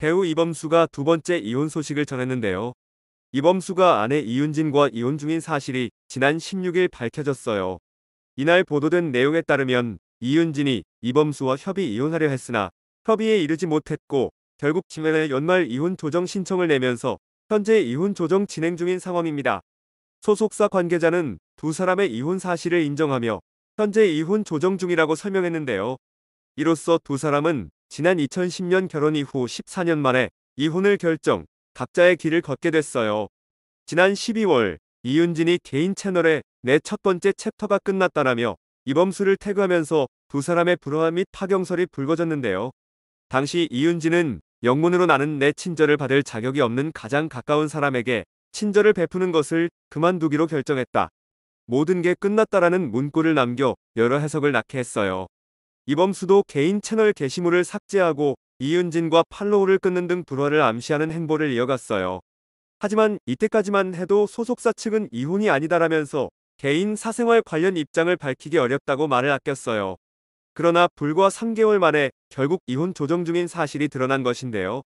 배우 이범수가 두 번째 이혼 소식을 전했는데요. 이범수가 아내 이윤진과 이혼 중인 사실이 지난 16일 밝혀졌어요. 이날 보도된 내용에 따르면 이윤진이 이범수와 협의 이혼하려 했으나 협의에 이르지 못했고 결국 지난해 연말 이혼 조정 신청을 내면서 현재 이혼 조정 진행 중인 상황입니다. 소속사 관계자는 두 사람의 이혼 사실을 인정하며 현재 이혼 조정 중이라고 설명했는데요. 이로써 두 사람은 지난 2010년 결혼 이후 14년 만에 이혼을 결정, 각자의 길을 걷게 됐어요. 지난 12월 이윤진이 개인 채널에 내 첫 번째 챕터가 끝났다라며 이범수를 태그하면서 두 사람의 불화함 및 파경설이 불거졌는데요. 당시 이윤진은 영문으로 나는 내 친절을 받을 자격이 없는 가장 가까운 사람에게 친절을 베푸는 것을 그만두기로 결정했다. 모든 게 끝났다라는 문구를 남겨 여러 해석을 낳게 했어요. 이범수도 개인 채널 게시물을 삭제하고 이윤진과 팔로우를 끊는 등 불화를 암시하는 행보를 이어갔어요. 하지만 이때까지만 해도 소속사 측은 이혼이 아니다라면서 개인 사생활 관련 입장을 밝히기 어렵다고 말을 아꼈어요. 그러나 불과 3개월 만에 결국 이혼 조정 중인 사실이 드러난 것인데요.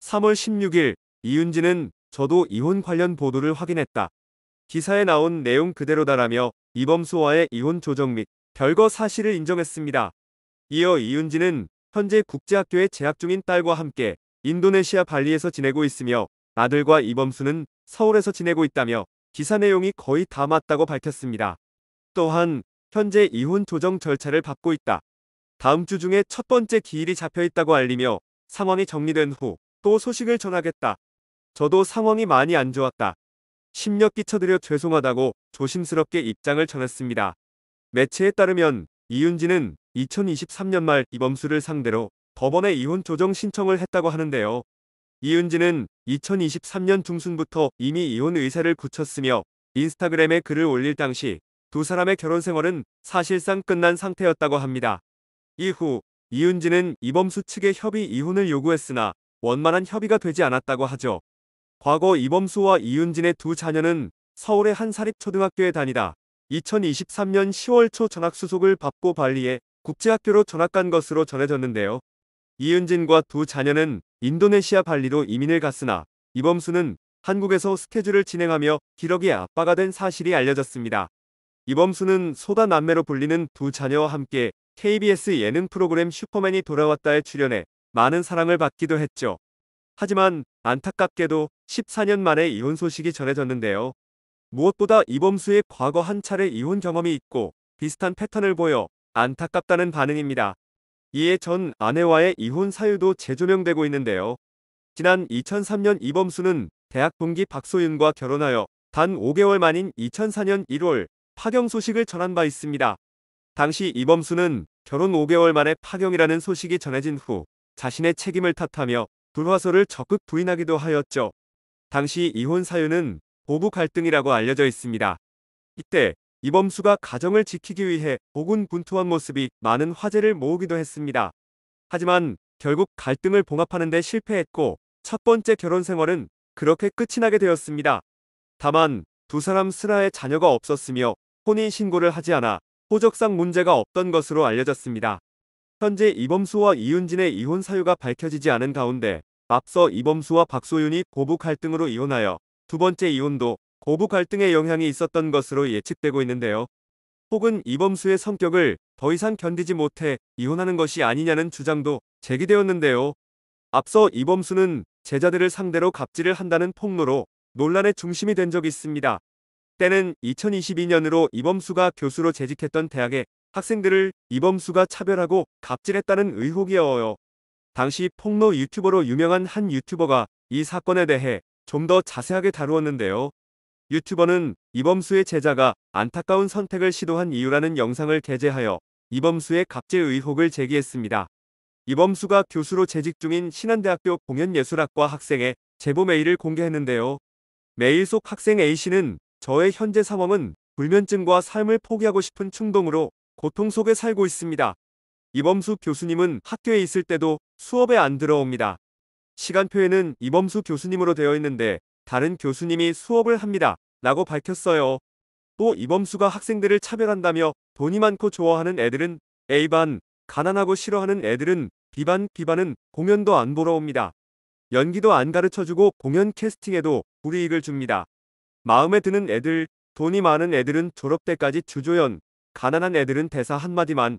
3월 16일 이윤진은 저도 이혼 관련 보도를 확인했다. 기사에 나온 내용 그대로다라며 이범수와의 이혼 조정 및 별거 사실을 인정했습니다. 이어 이윤진은 현재 국제학교에 재학 중인 딸과 함께 인도네시아 발리에서 지내고 있으며 아들과 이범수는 서울에서 지내고 있다며 기사 내용이 거의 다 맞다고 밝혔습니다. 또한 현재 이혼 조정 절차를 받고 있다. 다음 주 중에 첫 번째 기일이 잡혀 있다고 알리며 상황이 정리된 후 또 소식을 전하겠다. 저도 상황이 많이 안 좋았다. 심력 끼쳐드려 죄송하다고 조심스럽게 입장을 전했습니다. 매체에 따르면 이윤진은 2023년 말 이범수를 상대로 법원에 이혼 조정 신청을 했다고 하는데요. 이은지는 2023년 중순부터 이미 이혼 의사를 굳혔으며 인스타그램에 글을 올릴 당시 두 사람의 결혼 생활은 사실상 끝난 상태였다고 합니다. 이후 이은지는 이범수 측에 협의 이혼을 요구했으나 원만한 협의가 되지 않았다고 하죠. 과거 이범수와 이은진의 두 자녀는 서울의 한 사립초등학교에 다니다 2023년 10월 초 전학 수속을 받고 발리에 국제학교로 전학간 것으로 전해졌는데요. 이은진과 두 자녀는 인도네시아 발리로 이민을 갔으나 이범수는 한국에서 스케줄을 진행하며 기러기 아빠가 된 사실이 알려졌습니다. 이범수는 소다 남매로 불리는 두 자녀와 함께 KBS 예능 프로그램 슈퍼맨이 돌아왔다에 출연해 많은 사랑을 받기도 했죠. 하지만 안타깝게도 14년 만에 이혼 소식이 전해졌는데요. 무엇보다 이범수의 과거 한 차례 이혼 경험이 있고 비슷한 패턴을 보여 안타깝다는 반응입니다. 이에 전 아내와의 이혼 사유도 재조명되고 있는데요. 지난 2003년 이범수는 대학 동기 박소윤과 결혼하여 단 5개월 만인 2004년 1월 파경 소식을 전한 바 있습니다. 당시 이범수는 결혼 5개월 만에 파경이라는 소식이 전해진 후 자신의 책임을 탓하며 불화설을 적극 부인하기도 하였죠. 당시 이혼 사유는 보부 갈등이라고 알려져 있습니다. 이때 이범수가 가정을 지키기 위해 고군분투한 모습이 많은 화제를 모으기도 했습니다. 하지만 결국 갈등을 봉합하는 데 실패했고 첫 번째 결혼 생활은 그렇게 끝이 나게 되었습니다. 다만 두 사람 슬하의 자녀가 없었으며 혼인 신고를 하지 않아 호적상 문제가 없던 것으로 알려졌습니다. 현재 이범수와 이윤진의 이혼 사유가 밝혀지지 않은 가운데 앞서 이범수와 박소윤이 고부 갈등으로 이혼하여 두 번째 이혼도 고부 갈등의 영향이 있었던 것으로 예측되고 있는데요. 혹은 이범수의 성격을 더 이상 견디지 못해 이혼하는 것이 아니냐는 주장도 제기되었는데요. 앞서 이범수는 제자들을 상대로 갑질을 한다는 폭로로 논란의 중심이 된 적이 있습니다. 때는 2022년으로 이범수가 교수로 재직했던 대학에 학생들을 이범수가 차별하고 갑질했다는 의혹이어요. 당시 폭로 유튜버로 유명한 한 유튜버가 이 사건에 대해 좀 더 자세하게 다루었는데요. 유튜버는 이범수의 제자가 안타까운 선택을 시도한 이유라는 영상을 게재하여 이범수의 갑질 의혹을 제기했습니다. 이범수가 교수로 재직 중인 신한대학교 공연예술학과 학생의 제보 메일을 공개했는데요. 메일 속 학생 A씨는 저의 현재 상황은 불면증과 삶을 포기하고 싶은 충동으로 고통 속에 살고 있습니다. 이범수 교수님은 학교에 있을 때도 수업에 안 들어옵니다. 시간표에는 이범수 교수님으로 되어 있는데 다른 교수님이 수업을 합니다. 라고 밝혔어요. 또 이범수가 학생들을 차별한다며 돈이 많고 좋아하는 애들은 A반, 가난하고 싫어하는 애들은 B반, B반은 공연도 안 보러 옵니다. 연기도 안 가르쳐주고 공연 캐스팅에도 불이익을 줍니다. 마음에 드는 애들, 돈이 많은 애들은 졸업 때까지 주조연, 가난한 애들은 대사 한마디만,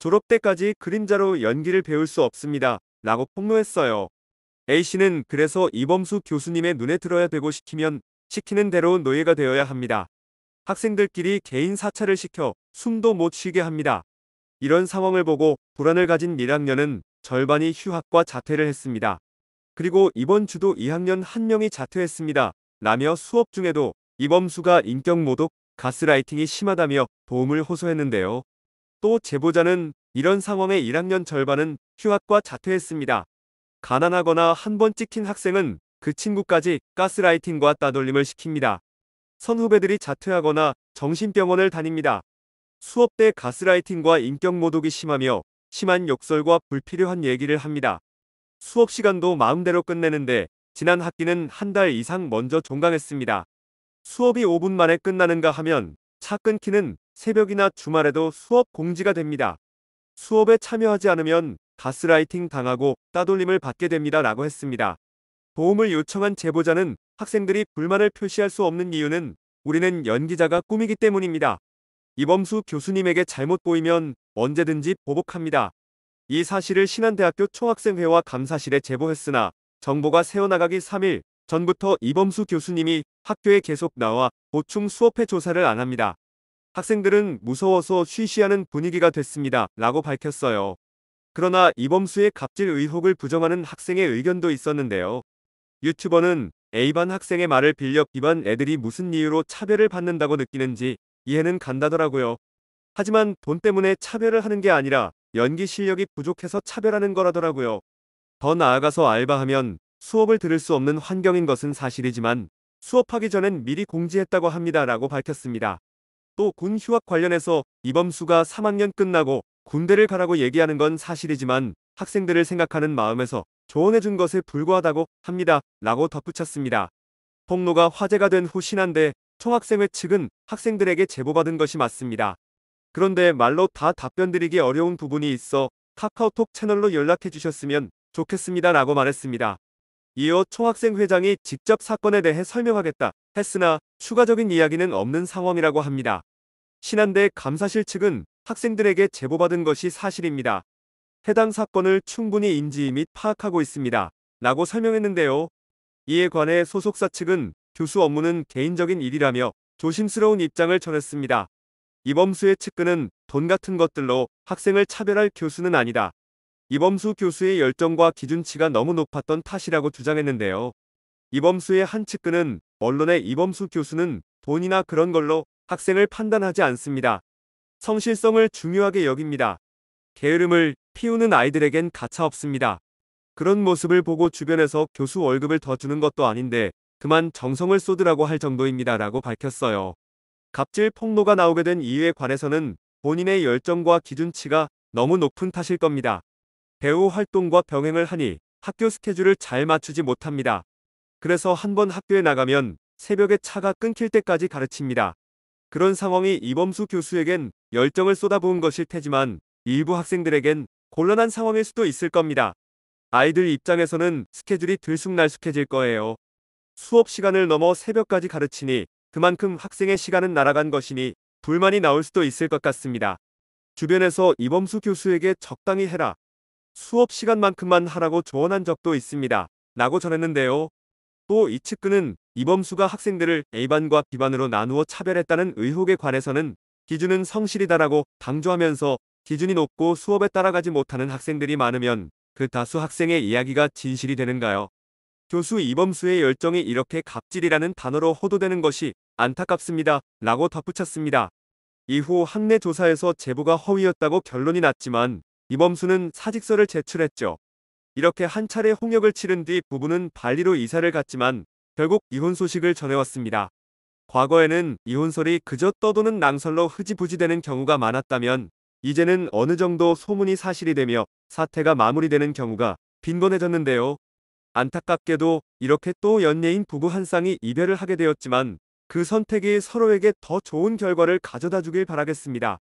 졸업 때까지 그림자로 연기를 배울 수 없습니다. 라고 폭로했어요. A씨는 그래서 이범수 교수님의 눈에 들어야 되고 시키면 시키는 대로 노예가 되어야 합니다. 학생들끼리 개인 사찰을 시켜 숨도 못 쉬게 합니다. 이런 상황을 보고 불안을 가진 1학년은 절반이 휴학과 자퇴를 했습니다. 그리고 이번 주도 2학년 한 명이 자퇴했습니다. 라며 수업 중에도 이범수가 인격 모독, 가스라이팅이 심하다며 도움을 호소했는데요. 또 제보자는 이런 상황에 1학년 절반은 휴학과 자퇴했습니다. 가난하거나 한 번 찍힌 학생은 그 친구까지 가스라이팅과 따돌림을 시킵니다. 선후배들이 자퇴하거나 정신병원을 다닙니다. 수업 때 가스라이팅과 인격 모독이 심하며 심한 욕설과 불필요한 얘기를 합니다. 수업 시간도 마음대로 끝내는데 지난 학기는 한 달 이상 먼저 종강했습니다. 수업이 5분 만에 끝나는가 하면 차 끊기는 새벽이나 주말에도 수업 공지가 됩니다. 수업에 참여하지 않으면 가스라이팅 당하고 따돌림을 받게 됩니다. 라고 했습니다. 도움을 요청한 제보자는 학생들이 불만을 표시할 수 없는 이유는 우리는 연기자가 꿈이기 때문입니다. 이범수 교수님에게 잘못 보이면 언제든지 보복합니다. 이 사실을 신한대학교 총학생회와 감사실에 제보했으나 정보가 새어나가기 3일 전부터 이범수 교수님이 학교에 계속 나와 보충 수업회 조사를 안 합니다. 학생들은 무서워서 쉬쉬하는 분위기가 됐습니다. 라고 밝혔어요. 그러나 이범수의 갑질 의혹을 부정하는 학생의 의견도 있었는데요. 유튜버는 A반 학생의 말을 빌려 B반 애들이 무슨 이유로 차별을 받는다고 느끼는지 이해는 간다더라고요. 하지만 돈 때문에 차별을 하는 게 아니라 연기 실력이 부족해서 차별하는 거라더라고요. 더 나아가서 알바하면 수업을 들을 수 없는 환경인 것은 사실이지만 수업하기 전엔 미리 공지했다고 합니다 라고 밝혔습니다. 또 군 휴학 관련해서 이범수가 3학년 끝나고 군대를 가라고 얘기하는 건 사실이지만 학생들을 생각하는 마음에서 조언해준 것에 불과하다고 합니다. 라고 덧붙였습니다. 폭로가 화제가 된 후 신한대 총학생회 측은 학생들에게 제보받은 것이 맞습니다. 그런데 말로 다 답변드리기 어려운 부분이 있어 카카오톡 채널로 연락해 주셨으면 좋겠습니다. 라고 말했습니다. 이어 총학생 회장이 직접 사건에 대해 설명하겠다 했으나 추가적인 이야기는 없는 상황이라고 합니다. 신한대 감사실 측은 학생들에게 제보받은 것이 사실입니다. 해당 사건을 충분히 인지 및 파악하고 있습니다. 라고 설명했는데요. 이에 관해 소속사 측은 교수 업무는 개인적인 일이라며 조심스러운 입장을 전했습니다. 이범수의 측근은 돈 같은 것들로 학생을 차별할 교수는 아니다. 이범수 교수의 열정과 기준치가 너무 높았던 탓이라고 주장했는데요. 이범수의 한 측근은 언론에 이범수 교수는 돈이나 그런 걸로 학생을 판단하지 않습니다. 성실성을 중요하게 여깁니다. 게으름을 피우는 아이들에겐 가차없습니다. 그런 모습을 보고 주변에서 교수 월급을 더 주는 것도 아닌데 그만 정성을 쏟으라고 할 정도입니다. 라고 밝혔어요. 갑질 폭로가 나오게 된 이유에 관해서는 본인의 열정과 기준치가 너무 높은 탓일 겁니다. 배우 활동과 병행을 하니 학교 스케줄을 잘 맞추지 못합니다. 그래서 한번 학교에 나가면 새벽에 차가 끊길 때까지 가르칩니다. 그런 상황이 이범수 교수에겐 열정을 쏟아부은 것일 테지만 일부 학생들에겐 곤란한 상황일 수도 있을 겁니다. 아이들 입장에서는 스케줄이 들쑥날쑥해질 거예요. 수업 시간을 넘어 새벽까지 가르치니 그만큼 학생의 시간은 날아간 것이니 불만이 나올 수도 있을 것 같습니다. 주변에서 이범수 교수에게 적당히 해라. 수업 시간만큼만 하라고 조언한 적도 있습니다. 라고 전했는데요. 또이 측근은 이범수가 학생들을 A반과 B반으로 나누어 차별했다는 의혹에 관해서는 기준은 성실이다라고 강조하면서 기준이 높고 수업에 따라가지 못하는 학생들이 많으면 그 다수 학생의 이야기가 진실이 되는가요? 교수 이범수의 열정이 이렇게 갑질이라는 단어로 호도되는 것이 안타깝습니다. 라고 덧붙였습니다. 이후 학내 조사에서 제보가 허위였다고 결론이 났지만 이범수는 사직서를 제출했죠. 이렇게 한 차례 홍역을 치른 뒤 부부는 발리로 이사를 갔지만 결국 이혼 소식을 전해왔습니다. 과거에는 이혼설이 그저 떠도는 낭설로 흐지부지되는 경우가 많았다면 이제는 어느 정도 소문이 사실이 되며 사태가 마무리되는 경우가 빈번해졌는데요. 안타깝게도 이렇게 또 연예인 부부 한 쌍이 이별을 하게 되었지만 그 선택이 서로에게 더 좋은 결과를 가져다 주길 바라겠습니다.